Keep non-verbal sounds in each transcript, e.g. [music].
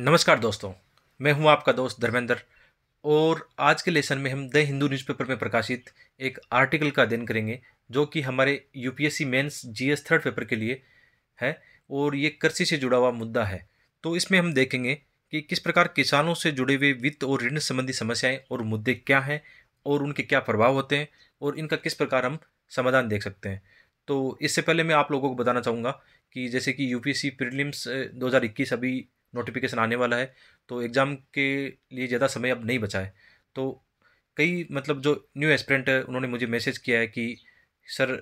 नमस्कार दोस्तों मैं हूं आपका दोस्त धर्मेंद्र और आज के लेसन में हम द हिंदू न्यूज़पेपर में प्रकाशित एक आर्टिकल का अध्ययन करेंगे जो कि हमारे UPSC mains GS third paper के लिए है और ये कृषि से जुड़ा हुआ मुद्दा है तो इसमें हम देखेंगे कि किस प्रकार किसानों से जुड़े हुए वित्त और ऋण संबंधी समस्याएँ और मुद्दे क्या हैं और उनके क्या प्रभाव होते हैं और इनका किस प्रकार हम समाधान देख सकते हैं तो इससे पहले मैं आप लोगों को बताना चाहूँगा कि जैसे कि यूपीएससी प्रीलिम्स 2021 अभी नोटिफिकेशन आने वाला है तो एग्ज़ाम के लिए ज़्यादा समय अब नहीं बचा है तो कई मतलब जो न्यू एस्परेंट है उन्होंने मुझे मैसेज किया है कि सर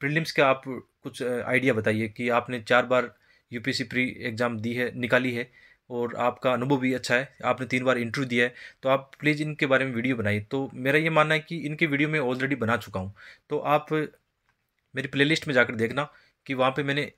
प्रीलिम्स का आप कुछ आइडिया बताइए कि आपने चार बार यूपीएससी प्री एग्ज़ाम दी है निकाली है और आपका अनुभव भी अच्छा है आपने तीन बार इंटरव्यू दिया है तो आप प्लीज़ इनके बारे में वीडियो बनाइए तो मेरा ये मानना है कि इनके वीडियो मैं ऑलरेडी बना चुका हूँ तो आप मेरी प्लेलिस्ट में जाकर देखना कि वहाँ पे मैंने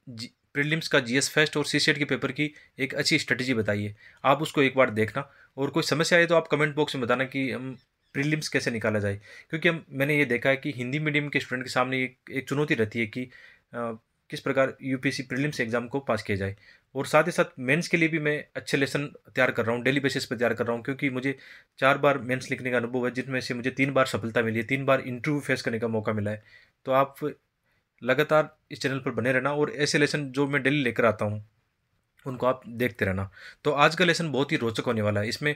प्रीलिम्स का जीएस फेस्ट और सी के पेपर की एक अच्छी स्ट्रेटजी बताइए आप उसको एक बार देखना और कोई समस्या आए तो आप कमेंट बॉक्स में बताना कि हम प्रीलिम्स कैसे निकाला जाए क्योंकि हम मैंने ये देखा है कि हिंदी मीडियम के स्टूडेंट के सामने एक एक चुनौती रहती है कि आ, किस प्रकार यूपीएससी प्रीलिम्स एग्जाम को पास किया जाए और साथ ही साथ मेंस के लिए भी मैं अच्छे लेसन तैयार कर रहा हूँ डेली बेसिस पर तैयार कर रहा हूँ क्योंकि मुझे चार बार मेंस लिखने का अनुभव है जिसमें से मुझे तीन बार सफलता मिली है तीन बार इंटरव्यू फेस करने का मौका मिला है तो आप लगातार इस चैनल पर बने रहना और ऐसे लेसन जो मैं डेली लेकर आता हूँ उनको आप देखते रहना तो आज का लेसन बहुत ही रोचक होने वाला है इसमें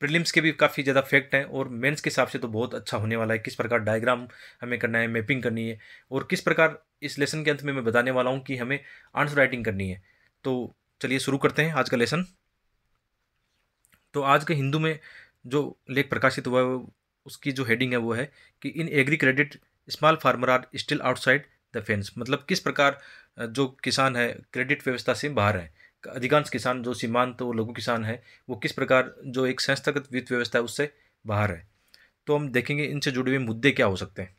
प्रीलिम्स के भी काफ़ी ज़्यादा फैक्ट हैं और मेंस के हिसाब से तो बहुत अच्छा होने वाला है किस प्रकार डायग्राम हमें करना है मैपिंग करनी है और किस प्रकार इस लेसन के अंत में मैं बताने वाला हूँ कि हमें आंसर राइटिंग करनी है तो चलिए शुरू करते हैं आज का लेसन तो आज के हिंदू में जो लेख प्रकाशित हुआ है उसकी जो हेडिंग है वो है कि in agri credit small farmer are still outside the fence मतलब किस प्रकार जो किसान है क्रेडिट व्यवस्था से बाहर है अधिकांश किसान जो सीमांत तो लघु किसान है वो किस प्रकार जो एक संस्थागत वित्त व्यवस्था है उससे बाहर है तो हम देखेंगे इनसे जुड़े हुए मुद्दे क्या हो सकते हैं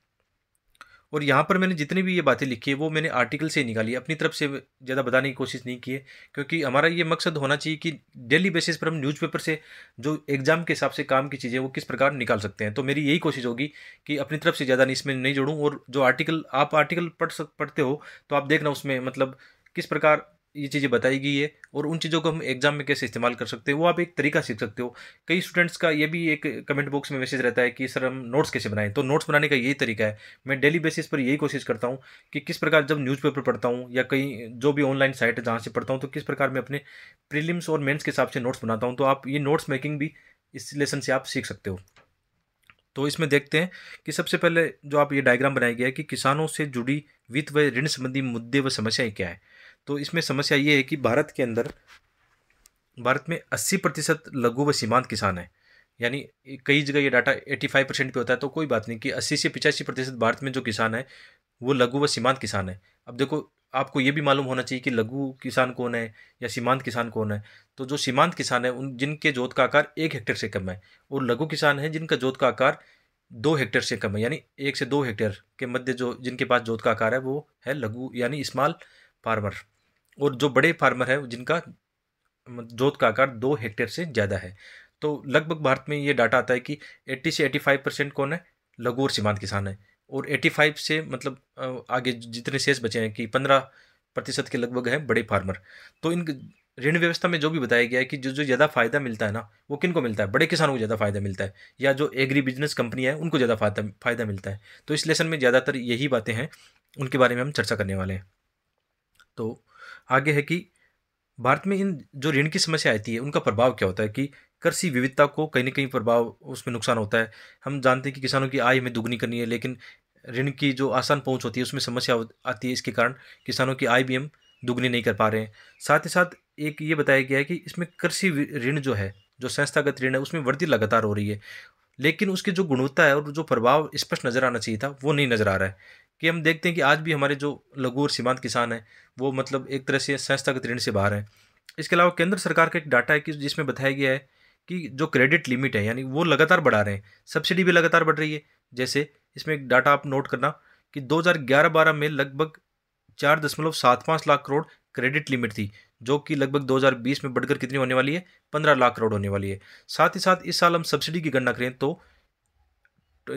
और यहाँ पर मैंने जितनी भी ये बातें लिखी है वो मैंने आर्टिकल से निकाली अपनी तरफ से ज़्यादा बताने की कोशिश नहीं की है क्योंकि हमारा ये मकसद होना चाहिए कि डेली बेसिस पर हम न्यूज़पेपर से जो एग्ज़ाम के हिसाब से काम की चीज़ें वो किस प्रकार निकाल सकते हैं तो मेरी यही कोशिश होगी कि अपनी तरफ से ज़्यादा इसमें नहीं जोड़ूँ और जो आर्टिकल आप आर्टिकल पढ़ सक पढ़ते हो तो आप देखना उसमें मतलब किस प्रकार ये चीज़ें बताई गई है और उन चीज़ों को हम एग्जाम में कैसे इस्तेमाल कर सकते हैं वो आप एक तरीका सीख सकते हो कई स्टूडेंट्स का ये भी एक कमेंट बॉक्स में मैसेज रहता है कि सर हम नोट्स कैसे बनाएं तो नोट्स बनाने का यही तरीका है मैं डेली बेसिस पर यही कोशिश करता हूँ कि किस प्रकार जब न्यूज़पेपर पढ़ता हूँ या कहीं जो भी ऑनलाइन साइट है जहाँ से पढ़ता हूँ तो किस प्रकार मैं अपने प्रिलिम्स और मेन्स के हिसाब से नोट्स बनाता हूँ तो आप ये नोट्स मेकिंग भी इस लेसन से आप सीख सकते हो तो इसमें देखते हैं कि सबसे पहले जो आप ये डायग्राम बनाया गया है कि किसानों से जुड़ी वित्त व ऋण संबंधी मुद्दे व समस्याएं क्या है तो इसमें समस्या ये है कि भारत के अंदर भारत में अस्सी प्रतिशत लघु व सीमांत किसान हैं यानी कई जगह ये डाटा एटी फाइव परसेंट पर होता है तो कोई बात नहीं कि अस्सी से पिचासी प्रतिशत भारत में जो किसान है वो लघु व सीमांत किसान है अब देखो आपको ये भी मालूम होना चाहिए कि लघु किसान कौन है या सीमांत किसान कौन है तो जो सीमांत किसान है उन जिनके जोत का आकार एक हेक्टेयर से कम है और लघु किसान है जिनका जोत का आकार दो हेक्टेयर से कम है यानी एक से दो हेक्टेयर के मध्य जो जिनके पास जोत का आकार है वो है लघु यानी स्मॉल फार्मर और जो बड़े फार्मर है जिनका जोत का आकार दो हेक्टेयर से ज़्यादा है तो लगभग भारत में ये डाटा आता है कि 80 से 85 परसेंट कौन है लघु और सीमांत किसान है और 85 से मतलब आगे जितने शेष बचे हैं कि 15 प्रतिशत के लगभग हैं बड़े फार्मर तो इन ऋण व्यवस्था में जो भी बताया गया है कि जो जो ज़्यादा फायदा मिलता है ना वो किन को मिलता है बड़े किसानों को ज़्यादा फायदा मिलता है या जो एग्री बिजनेस कंपनी है उनको ज़्यादा फायदा फायदा मिलता है तो इस लेसन में ज़्यादातर यही बातें हैं उनके बारे में हम चर्चा करने वाले हैं तो आगे है कि भारत में इन जो ऋण की समस्या आती है उनका प्रभाव क्या होता है कि कृषि विविधता को कहीं ना कहीं प्रभाव उसमें नुकसान होता है हम जानते हैं कि किसानों की आय हमें दुगनी करनी है लेकिन ऋण की जो आसान पहुंच होती है उसमें समस्या आती है इसके कारण किसानों की आय भी हम दुगनी नहीं कर पा रहे हैं साथ ही साथ एक ये बताया गया है कि इसमें कृषि ऋण जो है जो संस्थागत ऋण है उसमें वृद्धि लगातार हो रही है लेकिन उसकी जो गुणवत्ता है और जो प्रभाव स्पष्ट नज़र आना चाहिए था वो नहीं नज़र आ रहा है कि हम देखते हैं कि आज भी हमारे जो लघु और सीमांत किसान हैं वो मतलब एक तरह से संस्थागत ऋण से बाहर हैं इसके अलावा केंद्र सरकार का एक डाटा है कि जिसमें बताया गया है कि जो क्रेडिट लिमिट है यानी वो लगातार बढ़ा रहे हैं सब्सिडी भी लगातार बढ़ रही है जैसे इसमें एक डाटा आप नोट करना कि 2011-12 में लगभग चार दशमलव सात पाँच लाख करोड़ क्रेडिट लिमिट थी जो कि लगभग 2020 में बढ़कर कितनी होने वाली है 15 लाख करोड़ होने वाली है साथ ही साथ इस साल हम सब्सिडी की गणना करें तो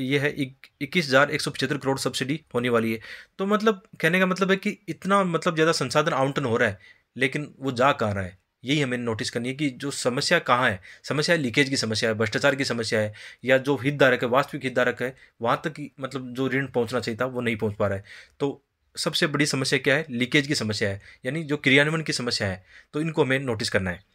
यह है इक्कीस हज़ार एक सौ पचहत्तर करोड़ सब्सिडी होने वाली है तो मतलब कहने का मतलब है कि इतना मतलब ज़्यादा संसाधन आवंटन हो रहा है लेकिन वो जा कहाँ रहा है यही हमें नोटिस करनी है कि जो समस्या कहाँ है समस्या लीकेज की समस्या है भ्रष्टाचार की समस्या है या जो हितधारक है वास्तविक हितधारक है वहाँ तक मतलब जो ऋण पहुँचना चाहिए था वो नहीं पहुँच पा रहा है तो सबसे बड़ी समस्या क्या है लीकेज की समस्या है यानी जो क्रियान्वयन की समस्या है तो इनको हमें नोटिस करना है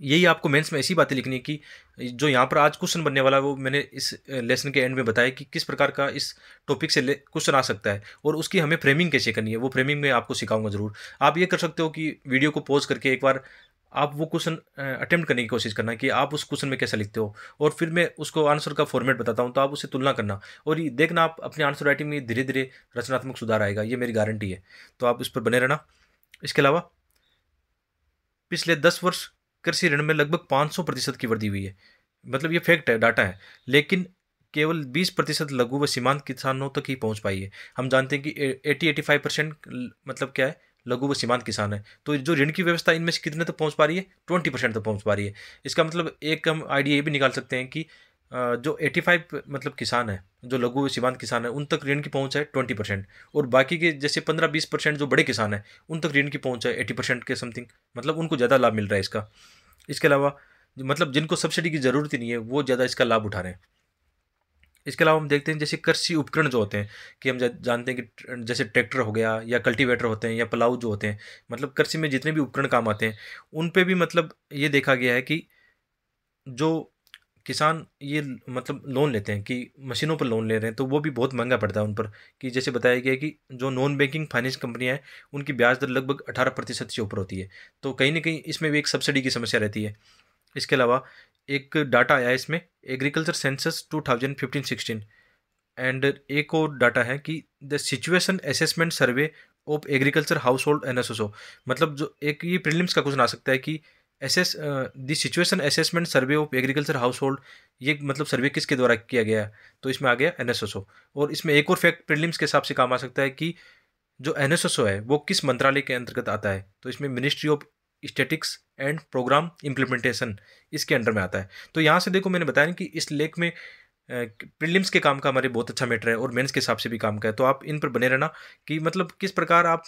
यही आपको मेंस में ऐसी बातें लिखनी है कि जो यहाँ पर आज क्वेश्चन बनने वाला है वो मैंने इस लेसन के एंड में बताया कि किस प्रकार का इस टॉपिक से क्वेश्चन आ सकता है और उसकी हमें फ्रेमिंग कैसे करनी है वो फ्रेमिंग में आपको सिखाऊंगा ज़रूर आप ये कर सकते हो कि वीडियो को पॉज करके एक बार आप वो क्वेश्चन अटेम्प्ट करने की कोशिश करना कि आप उस क्वेश्चन में कैसे लिखते हो और फिर मैं उसको आंसर का फॉर्मेट बताता हूँ तो आप उसे तुलना करना और ये देखना आप अपने आंसर राइटिंग में धीरे धीरे रचनात्मक सुधार आएगा ये मेरी गारंटी है तो आप इस पर बने रहना इसके अलावा पिछले दस वर्ष कृषि ऋण में लगभग 500 प्रतिशत की वृद्धि हुई है मतलब ये फैक्ट है डाटा है लेकिन केवल 20 प्रतिशत लघु व सीमांत किसानों तक ही पहुंच पाई है हम जानते हैं कि एटी एटी फाइव परसेंट मतलब क्या है लघु व सीमांत किसान है तो जो ऋण की व्यवस्था इनमें से कितने तक तो पहुंच पा रही है ट्वेंटी परसेंट तक तो पहुंच पा रही है इसका मतलब एक हम आइडिया ये भी निकाल सकते हैं कि जो एटी फाइव मतलब किसान है जो लघु सीमांत किसान है उन तक ऋण की पहुंच है ट्वेंटी परसेंट और बाकी के जैसे पंद्रह बीस परसेंट जो बड़े किसान हैं उन तक ऋण की पहुंच है एटी परसेंट के समथिंग मतलब उनको ज़्यादा लाभ मिल रहा है इसका इसके अलावा मतलब जिनको सब्सिडी की ज़रूरत ही नहीं है वो ज़्यादा इसका लाभ उठा रहे हैं इसके अलावा हम देखते हैं जैसे कृषि उपकरण जो होते हैं कि हम जानते हैं कि जैसे ट्रैक्टर हो गया या कल्टीवेटर होते हैं या पलाऊ जो होते हैं मतलब कृषि में जितने भी उपकरण काम आते हैं उन पर भी मतलब ये देखा गया है कि जो किसान ये मतलब लोन लेते हैं कि मशीनों पर लोन ले रहे हैं तो वो भी बहुत महंगा पड़ता है उन पर कि जैसे बताया गया कि जो नॉन बैंकिंग फाइनेंस कंपनियां हैं उनकी ब्याज दर लगभग अठारह प्रतिशत से ऊपर होती है तो कहीं ना कहीं इसमें भी एक सब्सिडी की समस्या रहती है इसके अलावा एक डाटा आया है इसमें agriculture census two thousand fifteen sixteen and एक और डाटा है कि the situation assessment survey of agriculture household एन मतलब जो एक ये प्रिलिम्स का क्वेश्चन आ सकता है कि assess the situation assessment survey of agriculture household ये मतलब सर्वे किसके द्वारा किया गया तो इसमें आ गया एन और इसमें एक और फैक्ट प्रिलिम्स के हिसाब से काम आ सकता है कि जो एन है वो किस मंत्रालय के अंतर्गत आता है तो इसमें ministry of statistics and programme implementation इसके अंडर में आता है तो यहाँ से देखो मैंने बताया कि इस लेख में प्रीलिम्स के काम का हमारे बहुत अच्छा मैटर है और मेंस के हिसाब से भी काम का है तो आप इन पर बने रहना कि मतलब किस प्रकार आप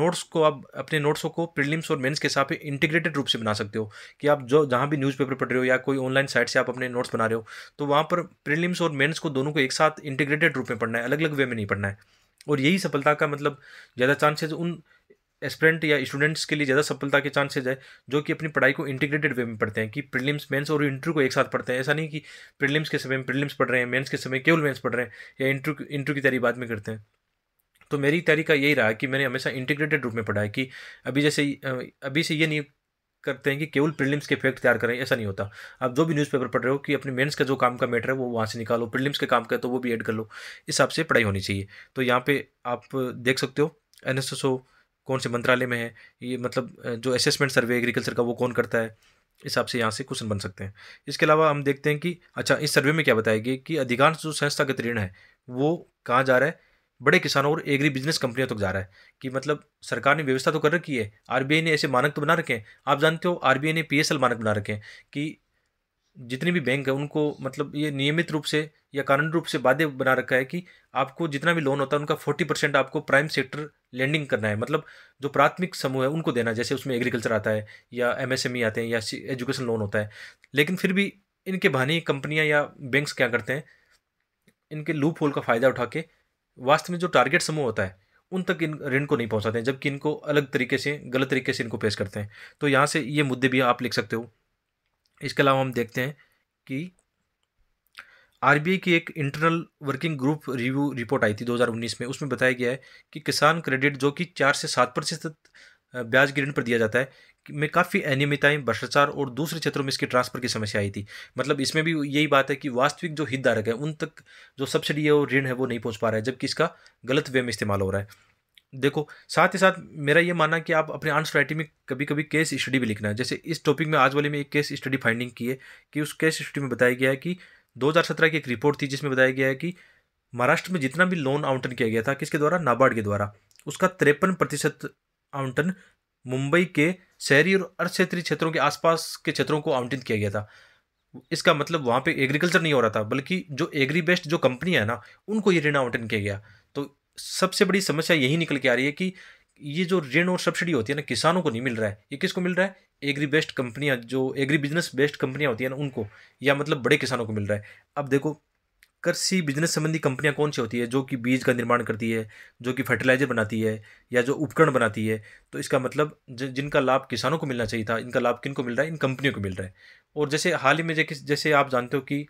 नोट्स को आप अपने नोट्सों को प्रीलिम्स और मेंस के हिसाब से इंटीग्रेटेड रूप से बना सकते हो कि आप जो जहाँ भी न्यूज़पेपर पढ़ रहे हो या कोई ऑनलाइन साइट से आप अपने नोट्स बना रहे हो तो वहाँ पर प्रिलिम्स और मेन्स को दोनों को एक साथ इंटीग्रेटेड रूप में पढ़ना है अलग अलग वे में नहीं पढ़ना है और यही सफलता का मतलब ज़्यादा चांसेज उन एस्परेंट या स्टूडेंट्स के लिए ज़्यादा सफलता के चांसेज है जो कि अपनी पढ़ाई को इंटीग्रेटेड वे में पढ़ते हैं कि प्रीलिम्स मेंस और इंटरव्यू को एक साथ पढ़ते हैं ऐसा नहीं कि प्रीलिम्स के समय में प्रीलिम्स पढ़ रहे हैं मेंस के समय केवल मेंस पढ़ रहे हैं या इंटरव्यू इंटरव्यू की तैयारी बाद में करते हैं तो मेरी तैयारी का यही रहा कि मैंने हमेशा इंटीग्रेटेड रूप में पढ़ा है कि अभी जैसे अभी से ये नहीं करते हैं कि केवल प्रीलिम्स के फैक्ट तैयार करें ऐसा नहीं होता आप जो भी न्यूज़पेपर पढ़ रहे हो कि अपने मेंस का जो काम का मैटर है वो वहाँ से निकालो प्रीलिम्स के काम का तो वो भी ऐड कर लो इस हिसाब से पढ़ाई होनी चाहिए तो यहाँ पे आप देख सकते हो एन एस एस ओ कौन से मंत्रालय में है ये मतलब जो असेसमेंट सर्वे एग्रीकल्चर का वो कौन करता है इस हिसाब से यहाँ से क्वेश्चन बन सकते हैं इसके अलावा हम देखते हैं कि अच्छा इस सर्वे में क्या बताएगी कि अधिकांश जो संस्थागत ऋण है वो कहाँ जा रहा है बड़े किसानों और एग्री बिजनेस कंपनियों तक तो जा रहा है कि मतलब सरकार ने व्यवस्था तो कर रखी है आरबीआई ने ऐसे मानक तो बना रखे हैं आप जानते हो आरबीआई ने पीएसएल मानक बना रखे हैं कि जितने भी बैंक है उनको मतलब ये नियमित रूप से या कारण रूप से बाध्य बना रखा है कि आपको जितना भी लोन होता है उनका फोर्टी परसेंट आपको प्राइम सेक्टर लैंडिंग करना है मतलब जो प्राथमिक समूह है उनको देना है जैसे उसमें एग्रीकल्चर आता है या एमएसएमई e आते हैं या एजुकेशन लोन होता है लेकिन फिर भी इनके बहानी कंपनियाँ या बैंक्स क्या करते हैं इनके लूप होल का फ़ायदा उठा के वास्तव में जो टारगेट समूह होता है उन तक इन ऋण को नहीं पहुँचाते हैं जबकि इनको अलग तरीके से गलत तरीके से इनको पेश करते हैं तो यहाँ से ये मुद्दे भी आप लिख सकते हो इसके अलावा हम देखते हैं कि आर की एक internal working group review report आई थी 2019 में उसमें बताया गया है कि किसान क्रेडिट जो कि चार से सात प्रतिशत ब्याज ऋण पर दिया जाता है में काफ़ी अनियमितताएं भ्रष्टाचार और दूसरे क्षेत्रों में इसकी ट्रांसफर की समस्या आई थी मतलब इसमें भी यही बात है कि वास्तविक जो हितधारक है उन तक जो सब्सिडी है और ऋण है वो नहीं पहुँच पा रहा है जबकि इसका गलत वे में इस्तेमाल हो रहा है देखो साथ ही साथ मेरा ये मानना कि आप अपने आंसर राइटिंग में कभी कभी केस स्टडी भी लिखना है जैसे इस टॉपिक में आज वाले में एक केस स्टडी फाइंडिंग की है कि उस केस स्टडी में बताया गया है कि 2017 की एक रिपोर्ट थी जिसमें बताया गया है कि महाराष्ट्र में जितना भी लोन आवंटन किया गया था किसके द्वारा नाबार्ड के द्वारा उसका तिरपन प्रतिशत आवंटन मुंबई के शहरी और अर्ध क्षेत्रीय क्षेत्रों के आसपास के क्षेत्रों को आवंटित किया गया था इसका मतलब वहाँ पे एग्रीकल्चर नहीं हो रहा था बल्कि जो एग्री बेस्ट जो कंपनी है ना उनको ये ऋण आवंटन किया गया सबसे बड़ी समस्या यही निकल के आ रही है कि ये जो ऋण और सब्सिडी होती है ना किसानों को नहीं मिल रहा है ये किसको मिल रहा है एग्री बेस्ड कंपनियां जो एग्री बिजनेस बेस्ड कंपनियां होती है ना उनको या मतलब बड़े किसानों को मिल रहा है अब देखो कृषि बिजनेस संबंधी कंपनियां कौन सी होती है जो कि बीज का निर्माण करती है जो कि फर्टिलाइजर बनाती है या जो उपकरण बनाती है तो इसका मतलब जिनका लाभ किसानों को मिलना चाहिए था इनका लाभ किन को मिल रहा है इन कंपनियों को मिल रहा है और जैसे हाल ही में जैसे आप जानते हो कि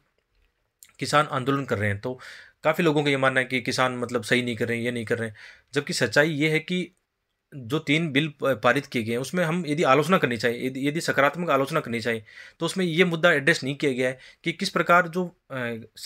किसान आंदोलन कर रहे हैं तो काफ़ी लोगों का ये मानना है कि किसान मतलब सही नहीं कर रहे हैं ये नहीं कर रहे हैं जबकि सच्चाई ये है कि जो तीन बिल पारित किए गए हैं उसमें हम यदि आलोचना करनी चाहिए यदि सकारात्मक आलोचना करनी चाहिए तो उसमें ये मुद्दा एड्रेस नहीं किया गया है कि किस प्रकार जो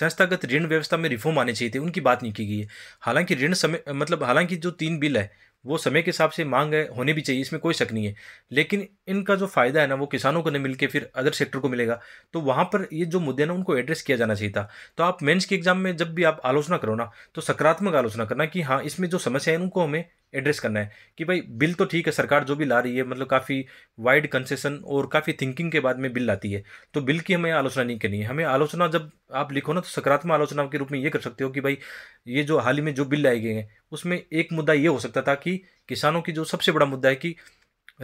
संस्थागत ऋण व्यवस्था में रिफॉर्म आने चाहिए थे उनकी बात नहीं की गई है हालांकि ऋण समय मतलब हालांकि जो तीन बिल है वो समय के हिसाब से मांग है होनी भी चाहिए इसमें कोई शक नहीं है लेकिन इनका जो फ़ायदा है ना वो किसानों को नहीं मिलकर फिर अदर सेक्टर को मिलेगा तो वहाँ पर ये जो मुद्दे ना उनको एड्रेस किया जाना चाहिए था तो आप मेंस के एग्जाम में जब भी आप आलोचना करो ना तो सकारात्मक आलोचना करना कि हाँ इसमें जो समस्या है उनको हमें एड्रेस करना है कि भाई बिल तो ठीक है सरकार जो भी ला रही है मतलब काफ़ी वाइड कंसेशन और काफ़ी थिंकिंग के बाद में बिल लाती है तो बिल की हमें आलोचना नहीं करनी है हमें आलोचना जब आप लिखो ना तो सकारात्मक आलोचना के रूप में ये कर सकते हो कि भाई ये जो हाल ही में जो बिल लाए गए हैं उसमें एक मुद्दा ये हो सकता था कि किसानों की जो सबसे बड़ा मुद्दा है कि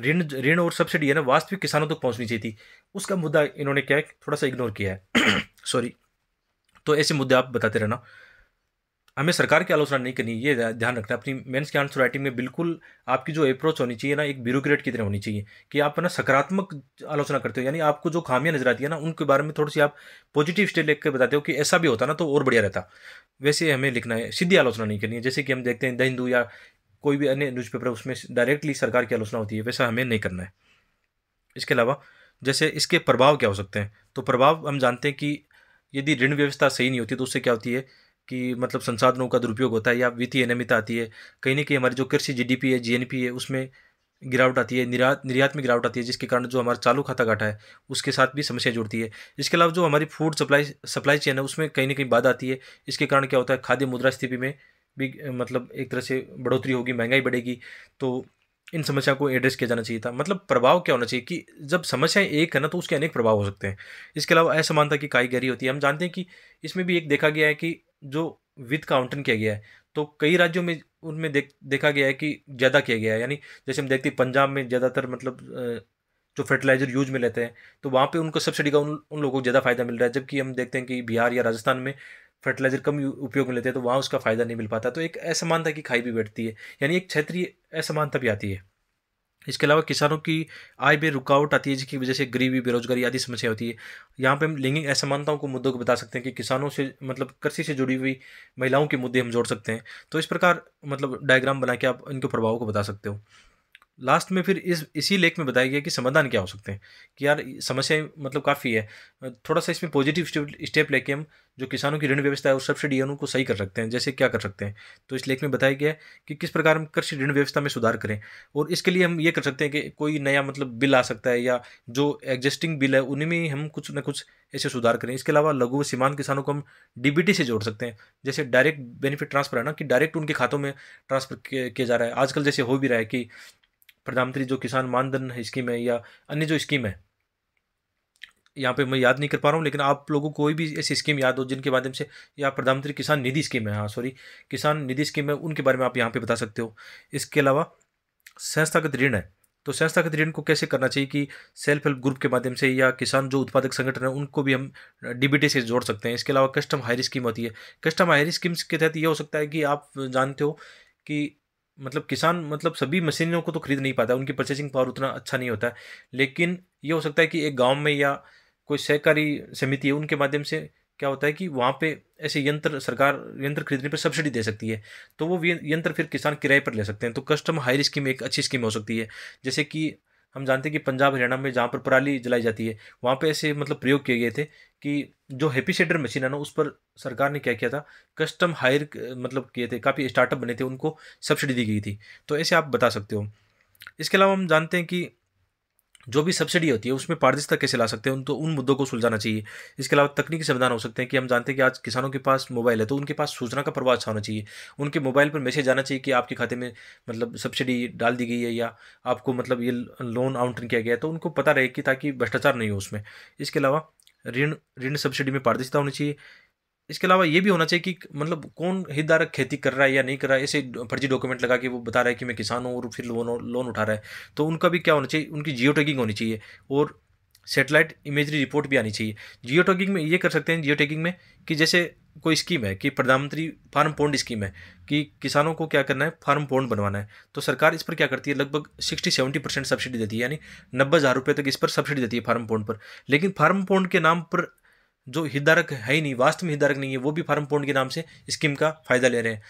ऋण ऋण और सब्सिडी है ना वास्तविक किसानों तक तो पहुंचनी चाहिए थी उसका मुद्दा इन्होंने क्या है थोड़ा सा इग्नोर किया है सॉरी [coughs] तो ऐसे मुद्दे आप बताते रहना हमें सरकार की आलोचना नहीं करनी ये ध्यान रखना अपनी मेंस की आंसर राइटिंग में बिल्कुल आपकी जो अप्रोच होनी चाहिए ना एक ब्यूरोक्रेट की तरह होनी चाहिए कि आप ना सकारात्मक आलोचना करते हो यानी आपको जो खामियां नजर आती है ना उनके बारे में थोड़ी सी आप पॉजिटिव स्टेट लेकर बताते हो कि ऐसा भी होता ना तो और बढ़िया रहता वैसे हमें लिखना है सीधी आलोचना नहीं करनी है जैसे कि हम देखते हैं द हिंदू या कोई भी अन्य न्यूज़पेपर उसमें डायरेक्टली सरकार की आलोचना होती है वैसा हमें नहीं करना है इसके अलावा जैसे इसके प्रभाव क्या हो सकते हैं तो प्रभाव हम जानते हैं कि यदि ऋण व्यवस्था सही नहीं होती तो उससे क्या होती है कि मतलब संसाधनों का दुरुपयोग होता है या वित्तीय अनियमितता आती है कहीं ना कहीं हमारी जो कृषि जीडीपी है जीएनपी है उसमें गिरावट आती है निर्यात निर्यात में गिरावट आती है जिसके कारण जो हमारा चालू खाता घाटा है उसके साथ भी समस्या जुड़ती है इसके अलावा जो हमारी फूड सप्लाई सप्लाई चेन है उसमें कहीं ना कहीं बाधा आती है इसके कारण क्या होता है खाद्य मुद्रा स्थिति में भी मतलब एक तरह से बढ़ोतरी होगी महंगाई बढ़ेगी तो इन समस्या को एड्रेस किया जाना चाहिए था मतलब प्रभाव क्या होना चाहिए कि जब समस्याएं एक है ना तो उसके अनेक प्रभाव हो सकते हैं इसके अलावा असमानता की कारीगरी होती है हम जानते हैं कि इसमें भी एक देखा गया है कि जो विद काउंटन किया गया है तो कई राज्यों में उनमें देख देखा गया है कि ज़्यादा किया गया है यानी जैसे हम देखते हैं पंजाब में ज़्यादातर मतलब जो फर्टिलाइज़र यूज में लेते हैं तो वहाँ पे उनको सब्सिडी का उन उन लोगों को ज़्यादा फायदा मिल रहा है जबकि हम देखते हैं कि बिहार या राजस्थान में फर्टिलाइज़र कम उपयोग में लेते हैं तो वहाँ उसका फ़ायदा नहीं मिल पाता तो एक असमानता की खाई भी बैठती है यानी एक क्षेत्रीय असमानता भी आती है इसके अलावा किसानों की आय में रुकावट आती है जिसकी वजह से गरीबी बेरोजगारी आदि समस्या होती है यहाँ पे हम लिंगिक असमानताओं को मुद्दों को बता सकते हैं कि किसानों से मतलब कृषि से जुड़ी हुई महिलाओं के मुद्दे हम जोड़ सकते हैं तो इस प्रकार मतलब डायग्राम बना के आप इनके प्रभावों को बता सकते हो लास्ट में फिर इस इसी लेख में बताया गया कि समाधान क्या हो सकते हैं कि यार समस्याएं मतलब काफ़ी है थोड़ा सा इसमें पॉजिटिव स्टेप लेके हम जो किसानों की ऋण व्यवस्था है और सब्सिडी है उनको सही कर सकते हैं जैसे क्या कर सकते हैं तो इस लेख में बताया गया कि किस प्रकार हम कृषि ऋण व्यवस्था में सुधार करें और इसके लिए हम ये कर सकते हैं कि कोई नया मतलब बिल आ सकता है या जो एग्जिस्टिंग बिल है उन्हीं में हम कुछ ना कुछ ऐसे सुधार करें इसके अलावा लघु सीमांत किसानों को हम डी से जोड़ सकते हैं जैसे डायरेक्ट बेनिफिट ट्रांसफर है ना कि डायरेक्ट उनके खातों में ट्रांसफर किया जा रहा है आजकल जैसे हो भी रहा है कि प्रधानमंत्री जो किसान मानधन स्कीम है या अन्य जो स्कीम है यहाँ पे मैं याद नहीं कर पा रहा हूँ लेकिन आप लोगों को कोई भी ऐसी स्कीम याद हो जिनके माध्यम से या प्रधानमंत्री किसान निधि स्कीम है हाँ सॉरी किसान निधि स्कीम है उनके बारे में आप यहाँ पे बता सकते हो इसके अलावा संस्थागत ऋण है तो संस्थागत ऋण को कैसे करना चाहिए कि सेल्फ हेल्प ग्रुप के माध्यम से या किसान जो उत्पादक संगठन है उनको भी हम डीबीटी से जोड़ सकते हैं इसके अलावा कस्टम हायर स्कीम होती है कस्टम हायर स्कीम्स के तहत ये हो सकता है कि आप जानते हो कि मतलब किसान मतलब सभी मशीनों को तो खरीद नहीं पाता उनकी परचेसिंग पावर उतना अच्छा नहीं होता है लेकिन ये हो सकता है कि एक गांव में या कोई सहकारी समिति है उनके माध्यम से क्या होता है कि वहाँ पे ऐसे यंत्र सरकार यंत्र खरीदने पर सब्सिडी दे सकती है तो वो यंत्र फिर किसान किराए पर ले सकते हैं तो कस्टम हायर स्कीम एक अच्छी स्कीम हो सकती है जैसे कि हम जानते हैं कि पंजाब हरियाणा में जहाँ पर पराली जलाई जाती है वहाँ पे ऐसे मतलब प्रयोग किए गए थे कि जो हैप्पी शेडर मशीन है ना उस पर सरकार ने क्या किया था कस्टम हायर मतलब किए थे काफ़ी स्टार्टअप बने थे उनको सब्सिडी दी गई थी तो ऐसे आप बता सकते हो इसके अलावा हम जानते हैं कि जो भी सब्सिडी होती है उसमें पारदर्शिता कैसे ला सकते हैं उन तो उन मुद्दों को सुलझाना चाहिए इसके अलावा तकनीकी समाधान हो सकते हैं कि हम जानते हैं कि आज किसानों के पास मोबाइल है तो उनके पास सूचना का प्रवाह अच्छा होना चाहिए उनके मोबाइल पर मैसेज आना चाहिए कि आपके खाते में मतलब सब्सिडी डाल दी गई है या आपको मतलब ये लोन आउंटन किया गया है तो उनको पता रहे कि ताकि भ्रष्टाचार नहीं हो उसमें इसके अलावा ऋण ऋण सब्सिडी में पारदर्शिता होनी चाहिए इसके अलावा ये भी होना चाहिए कि मतलब कौन हितधारक खेती कर रहा है या नहीं कर रहा है ऐसे फर्जी डॉक्यूमेंट लगा के वो बता रहा है कि मैं किसान हूँ और फिर लोन लोन उठा रहा है तो उनका भी क्या होना चाहिए उनकी जियो टैगिंग होनी चाहिए और सेटेलाइट इमेजरी रिपोर्ट भी आनी चाहिए जियो टैगिंग में ये कर सकते हैं जियो टैगिंग में कि जैसे कोई स्कीम है कि प्रधानमंत्री फार्म पोन्ड स्कीम है कि किसानों को क्या करना है फार्म पोन्ड बनवाना है तो सरकार इस पर क्या करती है लगभग सिक्सटी सेवेंटी परसेंट सब्सिडी देती है यानी नब्बे हज़ार रुपये तक इस पर सब्सिडी देती है फार्म पोन्ड पर लेकिन फार्म पोन्ड के नाम पर जो हितधारक है ही नहीं वास्तव में हितधारक नहीं है वो भी फार्म पोर्ट के नाम से स्कीम का फ़ायदा ले रहे हैं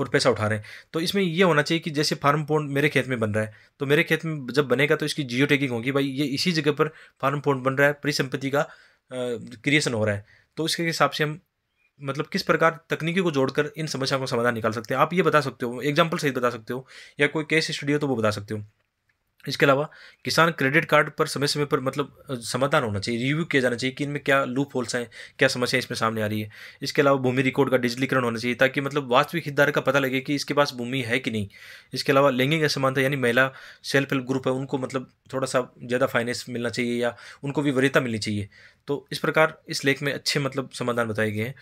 और पैसा उठा रहे हैं तो इसमें यह होना चाहिए कि जैसे फार्म पोर्ट मेरे खेत में बन रहा है तो मेरे खेत में जब बनेगा तो इसकी जियो टेकिंग होगी भाई ये इसी जगह पर फार्म पोर्ट बन रहा है परिसंपत्ति का क्रिएशन हो रहा है तो इसके हिसाब से हम मतलब किस प्रकार तकनीकी को जोड़कर इन समस्याओं का समाधान निकाल सकते हैं आप ये बता सकते हो एग्जाम्पल सही बता सकते हो या कोई केस स्टडी हो तो वो बता सकते हो इसके अलावा किसान क्रेडिट कार्ड पर समय समय पर मतलब समाधान होना चाहिए रिव्यू किया जाना चाहिए कि इनमें क्या लूप होल्स हैं क्या समस्या इसमें सामने आ रही है इसके अलावा भूमि रिकॉर्ड का डिजिटलीकरण होना चाहिए ताकि मतलब वास्तविक हितधारक का पता लगे कि इसके पास भूमि है कि नहीं इसके अलावा लैंगिक असमानता यानी महिला सेल्फ हेल्प ग्रुप है उनको मतलब थोड़ा सा ज़्यादा फाइनेंस मिलना चाहिए या उनको भी वरीयता मिलनी चाहिए तो इस प्रकार इस लेख में अच्छे मतलब समाधान बताए गए हैं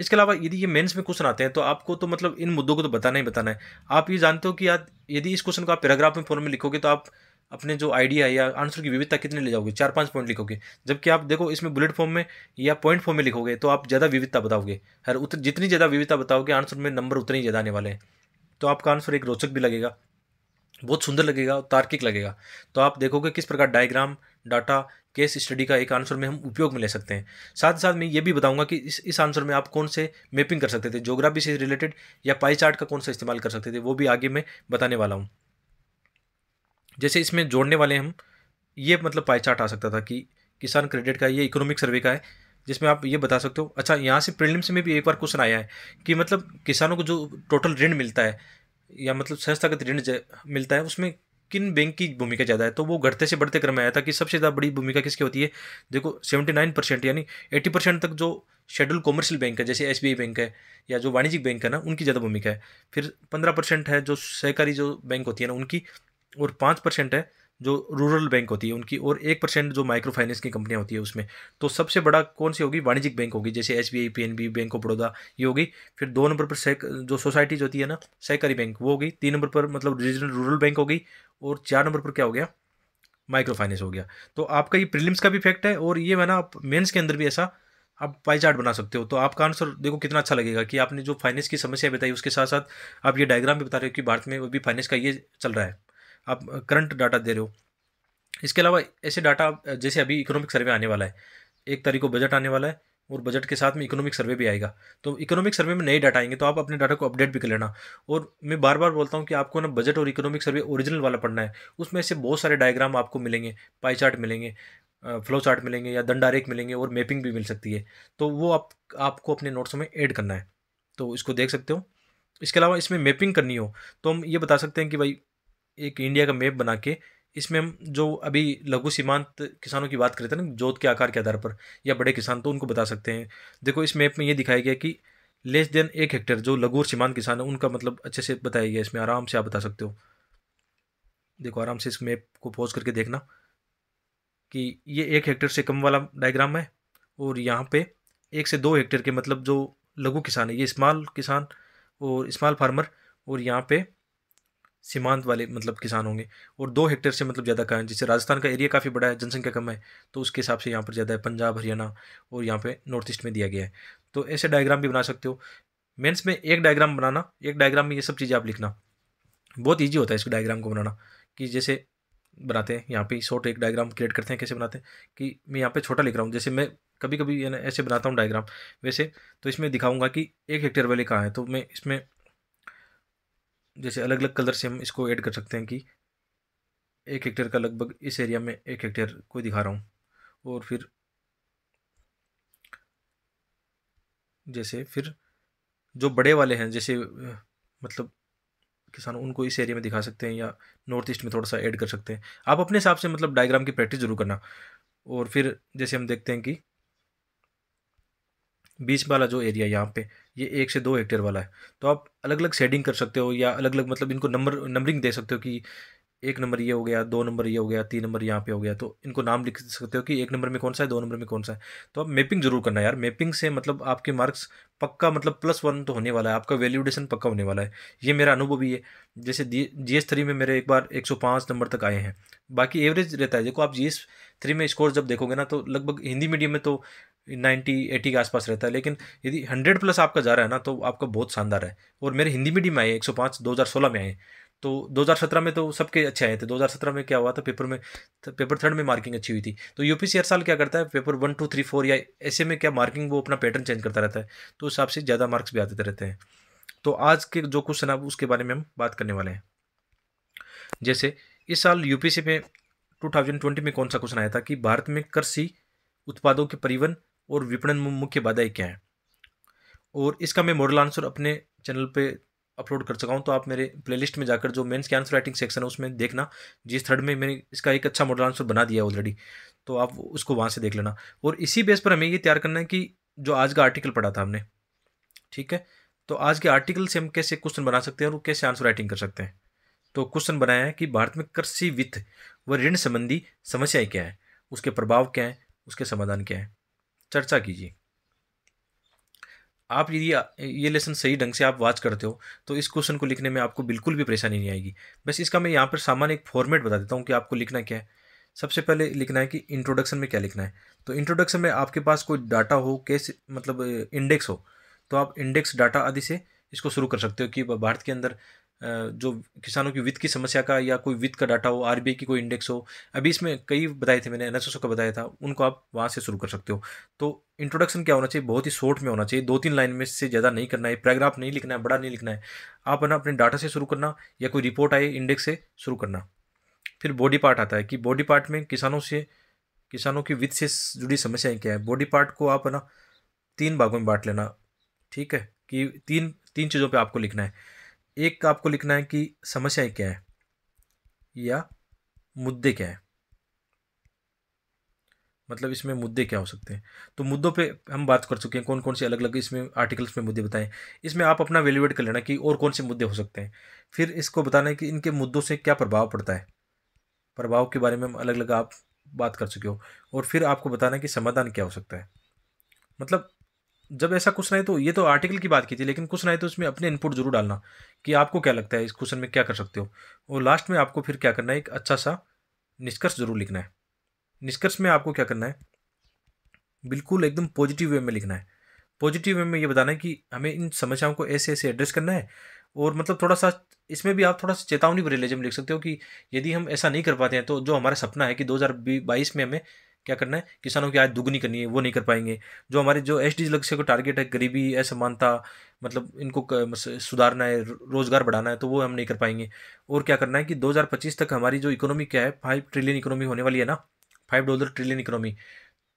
इसके अलावा यदि ये मेंस में क्वेश्चन आते हैं तो आपको तो मतलब इन मुद्दों को तो बताना ही बताना है आप ये जानते हो कि यार यदि इस क्वेश्चन को आप पैराग्राफ में फॉर्म में लिखोगे तो आप अपने जो आइडिया या आंसर की विविधता कितने ले जाओगे चार पांच पॉइंट लिखोगे जबकि आप देखो इसमें बुलेट फॉर्म में या पॉइंट फॉर्म में लिखोगे तो आप ज़्यादा विविधता बताओगे हर उत जितनी ज़्यादा विविधता बताओगे आंसर में नंबर उतने ही ज़्यादा आने वाले हैं तो आपका आंसर एक रोचक भी लगेगा बहुत सुंदर लगेगा और तार्किक लगेगा तो आप देखोगे किस प्रकार डायग्राम डाटा केस स्टडी का एक आंसर में हम उपयोग में ले सकते हैं साथ ही साथ मैं ये भी बताऊंगा कि इस इस आंसर में आप कौन से मैपिंग कर सकते थे जोग्राफी से रिलेटेड या पाई चार्ट का कौन सा इस्तेमाल कर सकते थे वो भी आगे मैं बताने वाला हूँ जैसे इसमें जोड़ने वाले हम ये मतलब पाई चार्ट आ सकता था कि किसान क्रेडिट का ये इकोनॉमिक सर्वे का है जिसमें आप ये बता सकते हो अच्छा यहाँ से प्रीलिम्स में भी एक बार क्वेश्चन आया है कि मतलब किसानों को जो टोटल ऋण मिलता है या मतलब संस्थागत ऋण मिलता है उसमें किन बैंक की भूमिका ज़्यादा है तो वो घटते से बढ़ते क्रम में आया था कि सबसे ज़्यादा बड़ी भूमिका किसकी होती है देखो सेवेंटी नाइन परसेंट यानी एट्टी परसेंट तक जो शेड्यूल कॉमर्शियल बैंक है जैसे एस बैंक है या जो वाणिज्यिक बैंक है ना उनकी ज़्यादा भूमिका है फिर पंद्रह परसेंट है जो सहकारी जो बैंक होती है ना उनकी और पाँच परसेंट है जो रूरल बैंक होती है उनकी और एक परसेंट जो माइक्रो फाइनेंस की कंपनियाँ होती है उसमें तो सबसे बड़ा कौन सी होगी वाणिज्यिक बैंक होगी जैसे S B I bank of Baroda ये होगी फिर दो नंबर पर सह जो सोसाइटीज होती है ना सहकारी बैंक वो होगी तीन नंबर पर मतलब रीजनल रूरल बैंक होगी और चार नंबर पर क्या हो गया माइक्रो फाइनेंस हो गया तो आपका ये प्रिलिम्स का भी इफेक्ट है और ये है ना आप मेन्स के अंदर भी ऐसा आप पाई चार्ट बना सकते हो तो आपका आंसर देखो कितना अच्छा लगेगा कि आपने जो फाइनेंस की समस्या बताई उसके साथ साथ आप ये डायग्राम भी बता रहे हो कि भारत में अभी फाइनेंस का ये चल रहा है आप करंट डाटा दे रहे हो इसके अलावा ऐसे डाटा जैसे अभी इकोनॉमिक सर्वे आने वाला है एक तारीख को बजट आने वाला है और बजट के साथ में इकोनॉमिक सर्वे भी आएगा तो इकोनॉमिक सर्वे में नए डाटा आएंगे तो आप अपने डाटा को अपडेट भी कर लेना और मैं बार बार बोलता हूँ कि आपको ना बजट और इकोनॉमिक सर्वे ओरिजिनल वाला पढ़ना है उसमें से बहुत सारे डायग्राम आपको मिलेंगे पाई चार्ट मिलेंगे फ्लो चार्ट मिलेंगे या दंडारेख मिलेंगे और मैपिंग भी मिल सकती है तो वो आप आपको अपने नोट्स में ऐड करना है तो इसको देख सकते हो इसके अलावा इसमें मैपिंग करनी हो तो हम ये बता सकते हैं कि भाई एक इंडिया का मैप बना के इसमें हम जो अभी लघु सीमांत किसानों की बात करते हैं ना जोत के आकार के आधार पर या बड़े किसान तो उनको बता सकते हैं देखो इस मैप में ये दिखाया गया कि लेस देन एक हेक्टेयर जो लघु और सीमांत किसान है उनका मतलब अच्छे से बताया गया इसमें आराम से आप बता सकते हो देखो आराम से इस मैप को पॉज करके देखना कि ये एक हेक्टेयर से कम वाला डायग्राम है और यहाँ पे एक से दो हेक्टेयर के मतलब जो लघु किसान है ये स्मॉल किसान और स्मॉल फार्मर और यहाँ पे सीमांत वाले मतलब किसान होंगे और दो हेक्टेयर से मतलब ज़्यादा कहें है जैसे राजस्थान का एरिया काफ़ी बड़ा है जनसंख्या कम है तो उसके हिसाब से यहाँ पर ज़्यादा है पंजाब हरियाणा और यहाँ पे नॉर्थ ईस्ट में दिया गया है तो ऐसे डायग्राम भी बना सकते हो मेंस में एक डायग्राम बनाना एक डायग्राम में ये सब चीज़ें आप लिखना बहुत ईजी होता है इसको डायग्राम को बनाना कि जैसे बनाते हैं यहाँ पे शॉर्ट एक डायग्राम क्रिएट करते हैं कैसे बनाते हैं कि मैं यहाँ पे छोटा लिख रहा हूँ जैसे मैं कभी कभी ऐसे बनाता हूँ डायग्राम वैसे तो इसमें दिखाऊंगा कि एक हेक्टेयर वाले कहाँ है तो मैं इसमें जैसे अलग अलग कलर से हम इसको ऐड कर सकते हैं कि एक हेक्टेयर का लगभग इस एरिया में एक हेक्टेयर को दिखा रहा हूँ और फिर जैसे फिर जो बड़े वाले हैं जैसे मतलब किसान उनको इस एरिया में दिखा सकते हैं या नॉर्थ ईस्ट में थोड़ा सा ऐड कर सकते हैं आप अपने हिसाब से मतलब डायग्राम की प्रैक्टिस जरूर करना और फिर जैसे हम देखते हैं कि बीच वाला जो एरिया यहाँ पे ये एक से दो हेक्टेयर वाला है तो आप अलग अलग शेडिंग कर सकते हो या अलग अलग मतलब इनको नंबर नंबरिंग दे सकते हो कि एक नंबर ये हो गया दो नंबर ये हो गया तीन नंबर यहाँ पे हो गया तो इनको नाम लिख सकते हो कि एक नंबर में कौन सा है दो नंबर में कौन सा है तो आप मैपिंग जरूर करना यार मैपिंग से मतलब आपके मार्क्स पक्का मतलब प्लस वन तो होने वाला है आपका वैल्यूडेशन पक्का होने वाला है ये मेरा अनुभव भी है जैसे जी एस थ्री में मेरे एक बार एक सौ पाँच नंबर तक आए हैं बाकी एवरेज रहता है देखो आप जी एस थ्री में स्कोर जब देखोगे ना तो लगभग हिंदी मीडियम में तो नाइन्टी एटी के आसपास रहता है लेकिन यदि हंड्रेड प्लस आपका जा रहा है ना तो आपका बहुत शानदार है और मेरे हिंदी मीडियम आए एक सौ पाँच दो हज़ार सोलह में आए तो 2017 में तो सबके अच्छे आए थे 2017 में क्या हुआ था पेपर में पेपर थर्ड में मार्किंग अच्छी हुई थी तो यूपीसी हर साल क्या करता है paper one two three four या ऐसे में क्या मार्किंग वो अपना पैटर्न चेंज करता रहता है तो उस हिसाब से ज़्यादा मार्क्स भी आते रहते हैं तो आज के जो क्वेश्चन है उसके बारे में हम बात करने वाले हैं जैसे इस साल सी में ट्वेंटी में कौन सा क्वेश्चन आया था कि भारत में कृषि उत्पादों के परिवहन और विपणन में मुख्य बाधाएं क्या हैं और इसका मैं मॉडल आंसर अपने चैनल पे अपलोड कर सका हूँ तो आप मेरे प्लेलिस्ट में जाकर जो मेंस के आंसर राइटिंग सेक्शन है उसमें देखना जिस थर्ड में मैंने इसका एक अच्छा मॉडल आंसर बना दिया ऑलरेडी तो आप उसको वहाँ से देख लेना और इसी बेस पर हमें ये तैयार करना है कि जो आज का आर्टिकल पढ़ा था हमने ठीक है तो आज के आर्टिकल से हम कैसे क्वेश्चन बना सकते हैं और कैसे आंसर राइटिंग कर सकते हैं तो क्वेश्चन बनाया है कि भारत में कृषि वित्त व ऋण संबंधी समस्याएं क्या है उसके प्रभाव क्या हैं उसके समाधान क्या है चर्चा कीजिए आप यदि ये लेसन सही ढंग से आप वाच करते हो तो इस क्वेश्चन को लिखने में आपको बिल्कुल भी परेशानी नहीं आएगी बस इसका मैं यहाँ पर सामान्य एक फॉर्मेट बता देता हूँ कि आपको लिखना क्या है सबसे पहले लिखना है कि इंट्रोडक्शन में क्या लिखना है तो इंट्रोडक्शन में आपके पास कोई डाटा हो कैसे मतलब इंडेक्स हो तो आप इंडेक्स डाटा आदि से इसको शुरू कर सकते हो कि भारत के अंदर जो किसानों की वित्त की समस्या का या कोई वित्त का डाटा हो आरबीआई की कोई इंडेक्स हो अभी इसमें कई बताए थे मैंने एनएसएसओ का बताया था उनको आप वहाँ से शुरू कर सकते हो तो इंट्रोडक्शन क्या होना चाहिए बहुत ही शॉर्ट में होना चाहिए दो तीन लाइन में से ज़्यादा नहीं करना है पैराग्राफ नहीं लिखना है बड़ा नहीं लिखना है आप है ना अपने डाटा से शुरू करना या कोई रिपोर्ट आए इंडेक्स से शुरू करना फिर बॉडी पार्ट आता है कि बॉडी पार्ट में किसानों से किसानों की वित्त से जुड़ी समस्याएँ क्या है बॉडी पार्ट को आप है ना तीन भागों में बांट लेना ठीक है कि तीन तीन चीज़ों पर आपको लिखना है एक का आपको लिखना है कि समस्याएं क्या है या मुद्दे क्या है मतलब इसमें मुद्दे क्या हो सकते हैं तो मुद्दों पे हम बात कर चुके हैं कौन कौन से अलग अलग इसमें आर्टिकल्स में मुद्दे बताएं इसमें आप अपना वैल्यूएट कर लेना कि और कौन से मुद्दे हो सकते हैं फिर इसको बताना है कि इनके मुद्दों से क्या प्रभाव पड़ता है प्रभाव के बारे में हम अलग अलग आप बात कर चुके हो और फिर आपको बताना है कि समाधान क्या हो सकता है मतलब जब ऐसा कुछ नहीं तो ये तो आर्टिकल की बात की थी लेकिन कुछ नहीं तो उसमें अपने इनपुट जरूर डालना कि आपको क्या लगता है इस क्वेश्चन में क्या कर सकते हो और लास्ट में आपको फिर क्या करना है एक अच्छा सा निष्कर्ष जरूर लिखना है निष्कर्ष में आपको क्या करना है बिल्कुल एकदम पॉजिटिव वे में लिखना है पॉजिटिव वे में ये बताना है कि हमें इन समस्याओं को ऐसे ऐसे एड्रेस करना है और मतलब थोड़ा सा इसमें भी आप थोड़ा सा चेतावनी भरे लेजम लिख सकते हो कि यदि हम ऐसा नहीं कर पाते हैं तो जो हमारा सपना है कि दो में हमें क्या करना है किसानों की आय दुगनी करनी है वो नहीं कर पाएंगे जो हमारे जो एस डी लक्ष्य को टारगेट है गरीबी असमानता मतलब इनको सुधारना है रोज़गार बढ़ाना है तो वो हम नहीं कर पाएंगे और क्या करना है कि 2025 तक हमारी जो इकोनॉमी क्या है फाइव ट्रिलियन इकोनॉमी होने वाली है ना फाइव डॉलर ट्रिलियन इकोनॉमी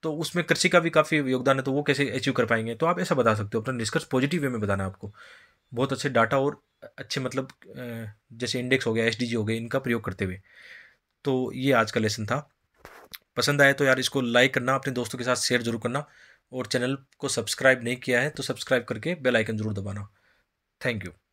तो उसमें कृषि का भी काफ़ी योगदान है तो वो कैसे अचीव कर पाएंगे तो आप ऐसा बता सकते हो अपना निष्कर्ष पॉजिटिव वे में बताना है आपको बहुत अच्छे डाटा और अच्छे मतलब जैसे इंडेक्स हो गया एस हो गए इनका प्रयोग करते हुए तो ये आज का लेसन था पसंद आए तो यार इसको लाइक करना अपने दोस्तों के साथ शेयर जरूर करना और चैनल को सब्सक्राइब नहीं किया है तो सब्सक्राइब करके बेल आइकन जरूर दबाना थैंक यू